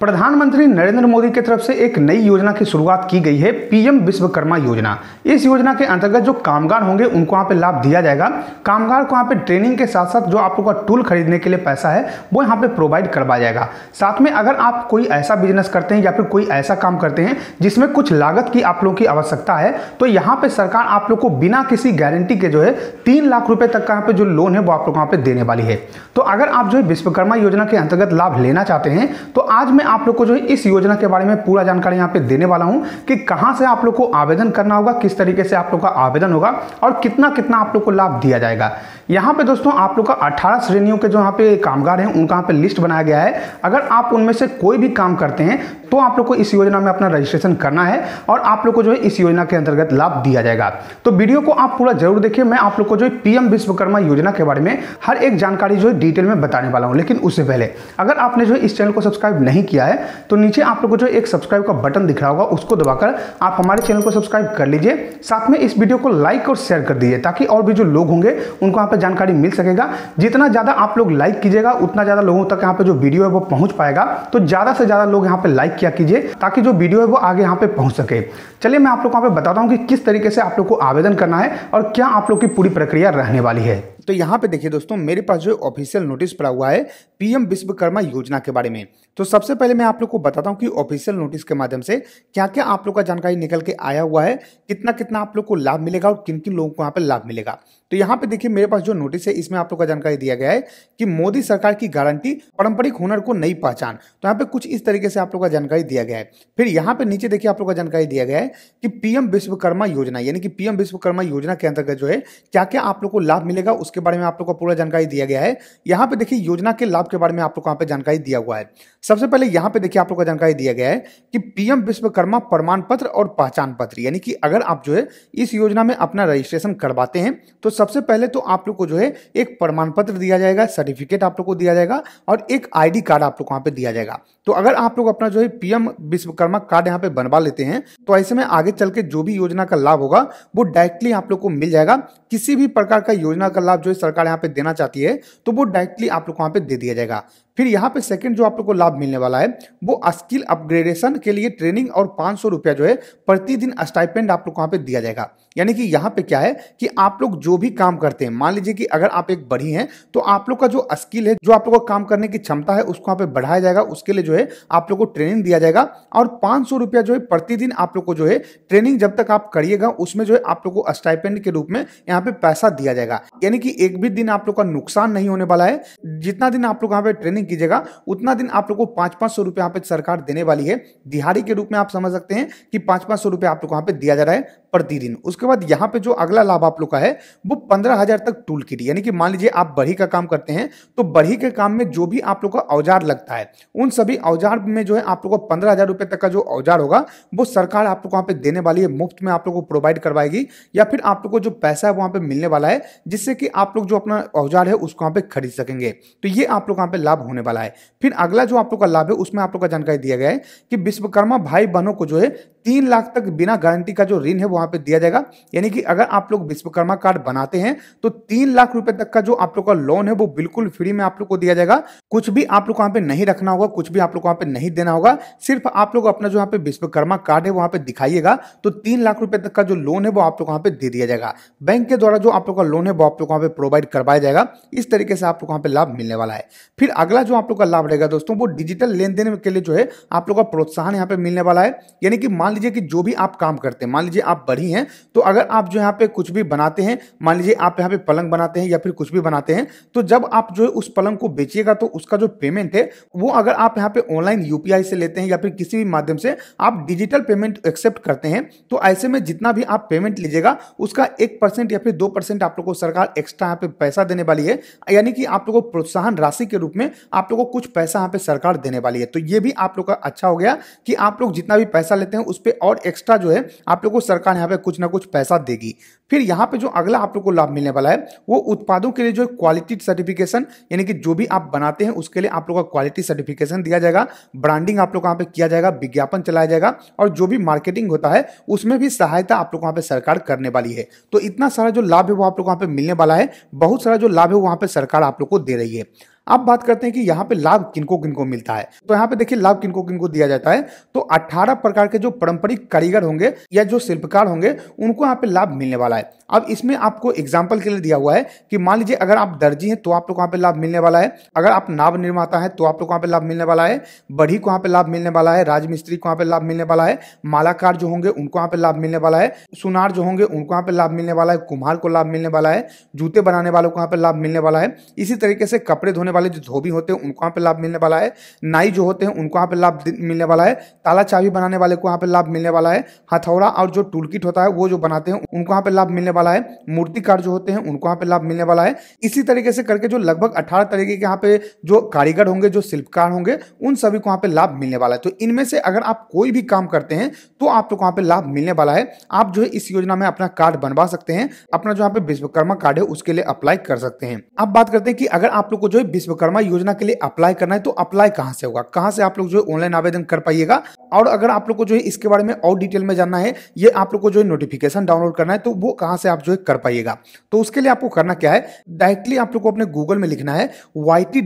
प्रधानमंत्री नरेंद्र मोदी की तरफ से एक नई योजना की शुरुआत की गई है पीएम विश्वकर्मा योजना इस योजना के अंतर्गत जो कामगार होंगे उनको वहाँ पे लाभ दिया जाएगा कामगार को वहाँ पे ट्रेनिंग के साथ साथ जो आप लोग का टूल खरीदने के लिए पैसा है वो यहाँ पे प्रोवाइड करवाया जाएगा साथ में अगर आप कोई ऐसा बिजनेस करते हैं या फिर कोई ऐसा काम करते हैं जिसमें कुछ लागत की आप लोग की आवश्यकता है तो यहाँ पर सरकार आप लोग को बिना किसी गारंटी के जो है तीन लाख रुपये तक का यहाँ पे जो लोन है वो आप लोग वहाँ पे देने वाली है तो अगर आप जो है विश्वकर्मा योजना के अंतर्गत लाभ लेना चाहते हैं तो आज मैं आप लोग को जो है इस योजना के बारे में पूरा जानकारी यहाँ पे देने वाला हूँ कि कहाँ से आप लोग को आवेदन करना होगा किस तरीके से आप लोग का आवेदन होगा और कितना कितना आप लोग को लाभ दिया जाएगा यहाँ पे दोस्तों आप लोग का 18 श्रेणियों के जो यहाँ पे कामगार हैं उनका यहाँ पे लिस्ट बनाया गया है अगर आप उनमें से कोई भी काम करते हैं तो आप लोग को इस योजना में अपना रजिस्ट्रेशन करना है और आप लोग को जो है इस योजना के अंतर्गत लाभ दिया जाएगा तो वीडियो को आप पूरा जरूर देखिए मैं आप लोग को जो है पीएम विश्वकर्मा योजना के बारे में हर एक जानकारी जो है डिटेल में बताने वाला हूँ लेकिन उससे पहले अगर आपने जो है इस चैनल को सब्सक्राइब नहीं किया है तो नीचे आप लोग को जो एक सब्सक्राइब का बटन दिख रहा होगा उसको दबाकर आप हमारे चैनल को सब्सक्राइब कर लीजिए साथ में इस वीडियो को लाइक और शेयर कर दीजिए ताकि और भी जो लोग होंगे उनको यहाँ पर जानकारी मिल सकेगा जितना ज़्यादा आप लोग लाइक कीजिएगा उतना ज़्यादा लोगों तक यहाँ पर जो वीडियो है वो पहुँच पाएगा तो ज़्यादा से ज़्यादा लोग यहाँ पर लाइक किया कीजिए ताकि जो वीडियो है वो आगे यहाँ पे पहुँच सके चलिए मैं आप लोग को यहाँ पे बताता हूँ कि किस तरीके से आप लोग को आवेदन करना है और क्या आप लोग की पूरी प्रक्रिया रहने वाली है तो यहाँ पे देखिए दोस्तों मेरे पास जो ऑफिशियल नोटिस पड़ा हुआ है पीएम विश्वकर्मा योजना के बारे में तो सबसे पहले मैं आप लोग को बताता हूँ कि ऑफिशियल नोटिस के माध्यम से क्या क्या आप लोग का जानकारी निकल के आया हुआ है कितना कितना आप लोग को लाभ मिलेगा और किन किन लोगों को यहाँ पर लाभ मिलेगा तो यहाँ पे देखिए मेरे पास जो नोटिस है इसमें आप लोग का जानकारी दिया गया है कि मोदी सरकार की गारंटी पारंपरिक हुनर को नई पहचान तो यहाँ पे कुछ इस तरीके से आप लोग का जानकारी दिया गया है फिर यहाँ पे नीचे देखिए आप लोग का जानकारी दिया गया है कि पीएम विश्वकर्मा योजना यानी कि पीएम विश्वकर्मा योजना के अंतर्गत जो है क्या क्या आप लोग को लाभ मिलेगा उसके इसके बारे में आप लोग को पूरा जानकारी दिया गया है यहाँ पे देखिए योजना के लाभ के बारे में आप लोग को यहाँ पे जानकारी दिया हुआ है सबसे पहले यहाँ पे देखिए आप लोग का जानकारी दिया गया है कि पीएम विश्वकर्मा प्रमाण पत्र और पहचान पत्र यानी कि अगर आप जो है इस योजना में अपना रजिस्ट्रेशन करवाते हैं तो सबसे पहले तो आप लोग को जो है एक प्रमाण पत्र दिया जाएगा सर्टिफिकेट आप लोग को दिया जाएगा और एक आई कार्ड आप लोग को पे दिया जाएगा तो अगर आप लोग अपना जो है पीएम विश्वकर्मा कार्ड यहाँ पे बनवा लेते हैं तो ऐसे में आगे चल के जो भी योजना का लाभ होगा वो डायरेक्टली आप लोग को मिल जाएगा किसी भी प्रकार का योजना का लाभ जो सरकार यहाँ पे देना चाहती है तो वो डायरेक्टली आप लोग को वहाँ पे दे दिया जाएगा फिर यहाँ पे सेकंड जो आप लोग को लाभ मिलने वाला है वो स्किल अपग्रेडेशन के लिए ट्रेनिंग और पाँच सौ रुपया जो है प्रतिदिन स्टाइपेंड आप लोग वहाँ पे दिया जाएगा यानी कि यहाँ पे क्या है कि आप लोग जो भी काम करते हैं मान लीजिए कि अगर आप एक बढ़ी हैं तो आप लोग का जो स्किल है जो आप लोग का काम करने की क्षमता है उसको वहाँ पे बढ़ाया जाएगा उसके लिए जो है आप लोग को ट्रेनिंग दिया जाएगा और पाँच सौ रुपया जो है प्रतिदिन आप लोग को जो है ट्रेनिंग जब तक आप करिएगा उसमें जो है आप लोग को स्टाइपेंड के रूप में यहाँ पे पैसा दिया जाएगा यानी कि एक भी दिन आप लोग का नुकसान नहीं होने वाला है जितना दिन आप लोग यहाँ पे ट्रेनिंग ट्रेनिंग कीजिएगा उतना दिन आप लोग को पांच पांच सौ रुपये यहाँ पे सरकार देने वाली है दिहाड़ी के रूप में आप समझ सकते हैं कि पांच पांच सौ रुपए आप लोग को यहाँ पे दिया जा रहा है प्रतिदिन उसके बाद यहाँ पे जो अगला लाभ आप लोग का है वो पंद्रह हजार तक टूल किट यानी कि मान लीजिए आप बढ़ी का काम करते हैं तो बढ़ी के काम में जो भी आप लोग का औजार लगता है उन सभी औजार में जो है आप लोग को पंद्रह हजार रुपये तक का जो औजार होगा वो सरकार आप लोग वहाँ पे देने वाली है मुफ्त में आप लोग को प्रोवाइड करवाएगी या फिर आप लोग को जो पैसा है वहाँ पे मिलने वाला है जिससे कि आप लोग जो अपना औजार है उसको वहाँ पे खरीद सकेंगे तो ये आप लोग वहाँ पे लाभ होने वाला है फिर अगला जो आप लोग का लाभ है उसमें आप लोग का जानकारी दिया गया है कि विश्वकर्मा भाई बहनों को जो है तीन लाख तक बिना गारंटी का जो ऋण है वहां पे दिया जाएगा यानी कि अगर आप लोग विश्वकर्मा कार्ड बनाते हैं तो तीन लाख रुपए तक का जो आप लोग का लोन है वो बिल्कुल फ्री में आप लोग को दिया जाएगा कुछ भी आप लोग वहां पे नहीं रखना होगा कुछ भी आप लोग वहां पे नहीं देना होगा सिर्फ आप लोग अपना जो यहाँ पे विश्वकर्मा कार्ड है वहां पर दिखाइएगा तो तीन लाख रुपए तक का जो लोन है वो आप लोग वहां पे दे दिया जाएगा बैंक के द्वारा जो आप लोग का लोन है वो आप लोग वहां पर प्रोवाइड करवाया जाएगा इस तरीके से आप लोग वहां पे लाभ मिलने वाला है फिर अगला जो आप लोग का लाभ रहेगा दोस्तों वो डिजिटल लेन देन के लिए जो है आप लोग का प्रोत्साहन यहाँ पे मिलने वाला है यानी कि मान मान लीजिए कि जो भी आप काम करते हैं मान लीजिए आप बढ़ी हैं तो अगर आप जो यहाँ पे कुछ भी बनाते हैं मान लीजिए आप यहाँ पे पलंग बनाते हैं या फिर कुछ भी बनाते हैं तो जब आप जो है उस पलंग को बेचिएगा तो उसका जो पेमेंट है वो अगर आप यहाँ पे ऑनलाइन यूपीआई से लेते हैं या फिर किसी भी माध्यम से आप डिजिटल पेमेंट एक्सेप्ट करते हैं तो ऐसे में जितना भी आप पेमेंट लीजिएगा उसका एक परसेंट या फिर दो परसेंट आप लोग को सरकार एक्स्ट्रा यहाँ पे पैसा देने वाली है यानी कि आप लोग को प्रोत्साहन राशि के रूप में आप लोग को कुछ पैसा यहाँ पे सरकार देने वाली है तो ये भी आप लोग का अच्छा हो गया कि आप लोग जितना भी पैसा लेते हैं उस पर और एक्स्ट्रा जो है आप लोग को सरकार यहाँ पे कुछ ना कुछ पैसा देगी फिर यहाँ पे जो अगला आप लोग को लाभ मिलने वाला है वो उत्पादों के लिए जो क्वालिटी सर्टिफिकेशन यानी कि जो भी आप बनाते हैं उसके लिए आप लोग का क्वालिटी सर्टिफिकेशन दिया जाएगा ब्रांडिंग आप लोग यहाँ पे किया जाएगा विज्ञापन चलाया जाएगा और जो भी मार्केटिंग होता है उसमें भी सहायता आप लोग वहाँ पर सरकार करने वाली है तो इतना सारा जो लाभ है वो आप लोग वहाँ पर मिलने वाला है बहुत सारा जो लाभ है वहाँ पर सरकार आप लोग को दे रही है अब बात करते हैं कि यहाँ पे लाभ किनको किनको मिलता है तो यहाँ पे देखिए लाभ किनको किनको दिया जाता है तो 18 प्रकार के जो पारंपरिक कारीगर होंगे या जो शिल्पकार होंगे उनको यहाँ पे लाभ मिलने वाला है अब इसमें आपको एग्जाम्पल के लिए दिया हुआ है कि मान लीजिए अगर आप दर्जी हैं तो आप लोग वहाँ पे लाभ मिलने वाला है अगर आप नाव निर्माता है तो आप लोग वहाँ पे लाभ मिलने वाला है बढ़ी को वहाँ पे लाभ मिलने वाला है राजमिस्त्री को वहाँ पे लाभ मिलने वाला है मालाकार जो होंगे उनको वहाँ पे लाभ मिलने वाला है सुनार जो होंगे उनको वहाँ पे लाभ मिलने वाला है कुम्हार को लाभ मिलने वाला है जूते बनाने वालों को वहाँ पे लाभ मिलने वाला है इसी तरीके से कपड़े धोने होने वाले जो धोबी होते हैं उनको यहाँ पे लाभ मिलने वाला है नाई जो होते हैं उनको यहाँ पे लाभ मिलने वाला है ताला चाबी बनाने वाले को यहाँ पे लाभ मिलने वाला है हथौड़ा और जो टूलकिट होता है वो जो बनाते हैं उनको यहाँ पे लाभ मिलने वाला है मूर्तिकार जो होते हैं उनको यहाँ पे लाभ मिलने वाला है इसी तरीके से करके जो लगभग अठारह तरीके के यहाँ पे जो कारीगर होंगे जो शिल्पकार होंगे उन सभी को यहाँ पे लाभ मिलने वाला है तो इनमें से अगर आप कोई भी काम करते हैं तो आप लोग यहाँ पे लाभ मिलने वाला है आप जो है इस योजना में अपना कार्ड बनवा सकते हैं अपना जो यहाँ पे विश्वकर्मा कार्ड है उसके लिए अप्लाई कर सकते हैं अब बात करते हैं कि अगर आप लोग को जो है विश्वकर्मा योजना के लिए अप्लाई करना है तो अप्लाई कहां से होगा कहां से आप लोग जो है ऑनलाइन आवेदन कर पाइएगा और अगर आप लोग को जो है इसके बारे में और डिटेल में जानना है ये आप लोग को जो है नोटिफिकेशन डाउनलोड करना है तो वो कहां से आप जो है कर पाइएगा तो उसके लिए आपको करना क्या है डायरेक्टली आप लोग को अपने गूगल में लिखना है वाई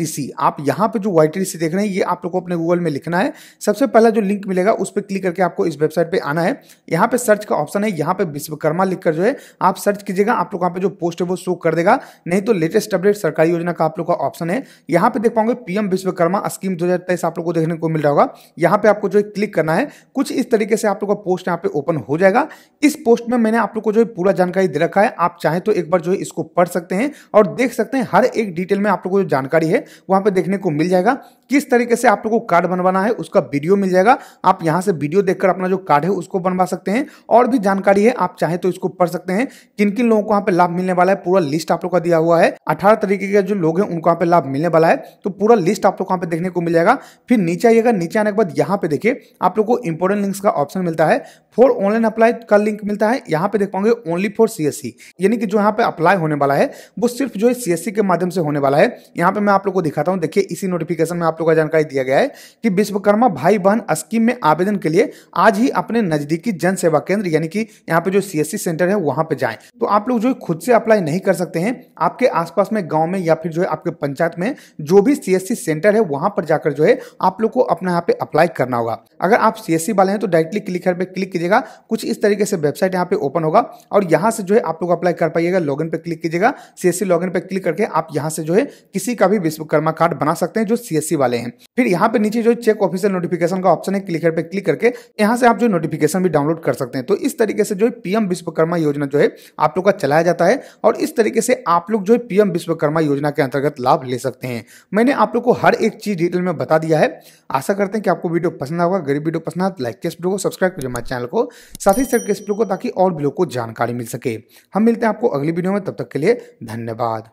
आप यहाँ पे जो वाई देख रहे हैं ये आप लोग को अपने गूगल में लिखना है सबसे पहला जो लिंक मिलेगा उस पर क्लिक करके आपको इस वेबसाइट पर आना है यहाँ पे सर्च का ऑप्शन है यहाँ पे विश्वकर्मा लिखकर जो है आप सर्च कीजिएगा आप लोग यहाँ पे जो पोस्ट है वो शो कर देगा नहीं तो लेटेस्ट अपडेट सरकारी योजना का आप लोग का ऑप्शन है यहां पे देख पाओगे पीएम विश्वकर्मा स्कीम दो आप लोग को देखने को मिल रहा होगा यहां पे आपको जो है क्लिक करना है कुछ इस तरीके से आप लोग का पोस्ट यहाँ पे ओपन हो जाएगा इस पोस्ट में मैंने आप लोग को जो है पूरा जानकारी दे रखा है आप चाहे तो एक बार जो है इसको पढ़ सकते हैं और देख सकते हैं हर एक डिटेल में आप लोग को जो जानकारी है वहां पर देखने को मिल जाएगा किस तरीके से आप लोगों को कार्ड बनवाना है उसका वीडियो मिल जाएगा आप यहाँ से वीडियो देखकर अपना जो कार्ड है उसको बनवा सकते हैं और भी जानकारी है आप चाहे तो इसको पढ़ सकते हैं किन किन लोगों को यहाँ पे लाभ मिलने वाला है पूरा लिस्ट आप लोग का दिया हुआ है अठारह तरीके के जो लोग हैं उनको यहाँ पे लाभ मिलने वाला है तो पूरा लिस्ट आप लोग यहाँ पे देखने को मिल जाएगा फिर नीचे आइएगा नीचे आने के बाद यहाँ पे देखिए आप लोग को इंपोर्टेंट लिंक्स का ऑप्शन मिलता है फॉर ऑनलाइन अप्लाई का लिंक मिलता है यहाँ पे देख पाओगे ओनली फॉर सी यानी कि जो यहाँ पे अप्लाई होने वाला है वो सिर्फ जो है सीएससी के माध्यम से होने वाला है यहाँ पे मैं आप लोग को दिखाता हूँ देखिए इसी नोटिफिकेशन में आप आप लोगों का जानकारी दिया गया है कि विश्वकर्मा भाई बहन स्कीम में आवेदन के लिए आज ही अपने नजदीकी जन सेवा केंद्र यानी कि यहाँ पे जो सी सेंटर है वहां पे जाए तो आप लोग जो है खुद से अप्लाई नहीं कर सकते हैं आपके आसपास में गाँव में या फिर जो है आपके पंचायत में जो भी सी सेंटर है वहां पर जाकर जो है आप लोग को अपने यहाँ पे अप्लाई करना होगा अगर आप सी वाले हैं तो डायरेक्टली क्लिक पे क्लिक कीजिएगा कुछ इस तरीके से वेबसाइट यहाँ पे ओपन होगा और यहाँ से जो है आप लोग अप्लाई कर पाइएगा लॉगिन पे क्लिक कीजिएगा सीएससी लॉगिन पे क्लिक करके आप यहाँ से जो है किसी का भी विश्वकर्मा कार्ड बना सकते हैं जो सीएससी वाले हैं फिर यहाँ पे नीचे जो चेक ऑफिसर नोटिफिकेशन का ऑप्शन है क्लिकर पे क्लिक करके यहाँ से आप जो नोटिफिकेशन भी डाउनलोड कर सकते हैं तो इस तरीके से जो पीएम विश्वकर्मा योजना जो है आप लोग का चलाया जाता है और इस तरीके से आप लोग जो है पीएम विश्वकर्मा योजना के अंतर्गत लाभ ले सकते हैं मैंने आप लोग को हर एक चीज डिटेल में बता दिया है आशा करते हैं कि आपको वीडियो पसंद होगा गरीब वीडियो पसंद आए लाइक किस को सब्सक्राइब करिए हमारे चैनल को साथ ही सर के इस को ताकि और भी लोग को जानकारी मिल सके हम मिलते हैं आपको अगली वीडियो में तब तक के लिए धन्यवाद